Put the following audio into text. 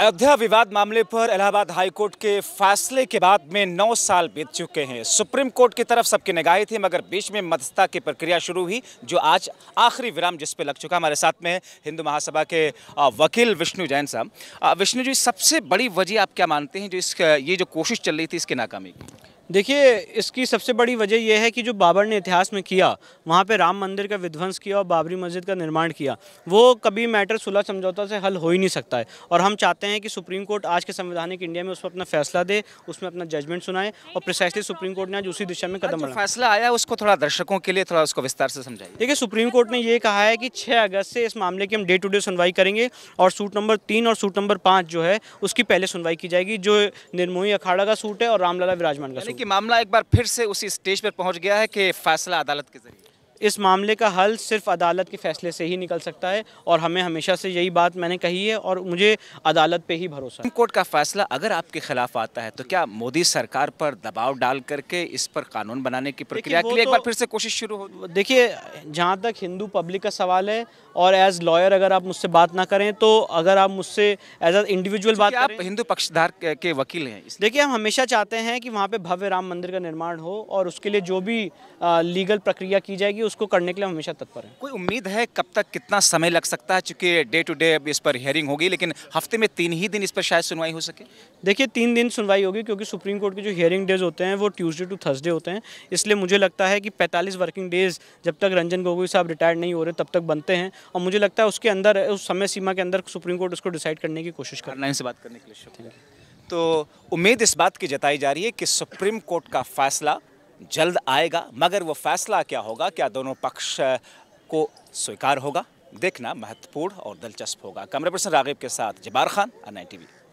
अयोध्या विवाद मामले पर इलाहाबाद हाईकोर्ट के फैसले के बाद में नौ साल बीत चुके हैं सुप्रीम कोर्ट की तरफ सबकी निगाहें थी मगर बीच में मध्यस्थता की प्रक्रिया शुरू हुई जो आज आखिरी विराम जिस पे लग चुका हमारे साथ में हिंदू महासभा के वकील विष्णु जैन साहब विष्णु जी सबसे बड़ी वजह आप क्या मानते हैं जो इस ये जो कोशिश चल रही थी इसकी नाकामी की देखिए इसकी सबसे बड़ी वजह यह है कि जो बाबर ने इतिहास में किया वहाँ पे राम मंदिर का विध्वंस किया और बाबरी मस्जिद का निर्माण किया वो कभी मैटर सुलह समझौता से हल हो ही नहीं सकता है और हम चाहते हैं कि सुप्रीम कोर्ट आज के संवैधानिक इंडिया में उस पर अपना फैसला दे उसमें अपना जजमेंट सुनाए और प्रिसाइसली सुप्रीम कोर्ट ने आज उसी दिशा में कदम रखा फैसला आया उसको थोड़ा दर्शकों के लिए थोड़ा उसको विस्तार से समझाइए देखिए सुप्रीम कोर्ट ने यह कहा है कि छः अगस्त से इस मामले की हम डे टू डे सुनवाई करेंगे और सूट नंबर तीन और सूट नंबर पाँच जो है उसकी पहले सुनवाई की जाएगी जो निर्मोही अखाड़ा का सूट है और रामलला विराजमान का सूट देखिए मामला एक बार फिर से उसी स्टेज पर पहुंच गया है कि फैसला अदालत के जरिए इस मामले का हल सिर्फ अदालत के फैसले से ही निकल सकता है और हमें हमेशा से यही बात मैंने कही है और मुझे अदालत पे ही भरोसा सुप्रीम कोर्ट का फैसला अगर आपके खिलाफ आता है तो क्या मोदी सरकार पर दबाव डाल करके इस पर कानून बनाने की प्रक्रिया के लिए एक तो बार फिर से कोशिश शुरू हो देखिए जहाँ तक हिंदू पब्लिक का सवाल है और एज लॉयर अगर आप मुझसे बात ना करें तो अगर आप मुझसे एज अ इंडिविजुअल बात आप हिंदू पक्षधार के वकील हैं देखिए हम हमेशा चाहते हैं कि वहाँ पे भव्य राम मंदिर का निर्माण हो और उसके लिए जो भी लीगल प्रक्रिया की जाएगी उस उसको करने के लिए हमेशा तत्पर हैं कोई उम्मीद है कब तक कितना समय लग सकता है चूँकि डे टू डे इस पर हियरिंग होगी लेकिन हफ्ते में तीन ही दिन इस पर शायद सुनवाई हो सके देखिए तीन दिन सुनवाई होगी क्योंकि सुप्रीम कोर्ट के जो हियरिंग डेज होते हैं वो ट्यूजडे टू थर्सडे होते हैं इसलिए मुझे लगता है कि पैंतालीस वर्किंग डेज जब तक रंजन गोगोई साहब रिटायर्ड नहीं हो रहे तब तक बनते हैं और मुझे लगता है उसके अंदर उस समय सीमा के अंदर सुप्रीम कोर्ट उसको डिसाइड करने की कोशिश करना इनसे बात करने के लिए शुक्रिया तो उम्मीद इस बात की जताई जा रही है कि सुप्रीम कोर्ट का फैसला जल्द आएगा मगर वो फैसला क्या होगा क्या दोनों पक्ष को स्वीकार होगा देखना महत्वपूर्ण और दिलचस्प होगा कैमरा पर्सन रागिब के साथ जबार खान एन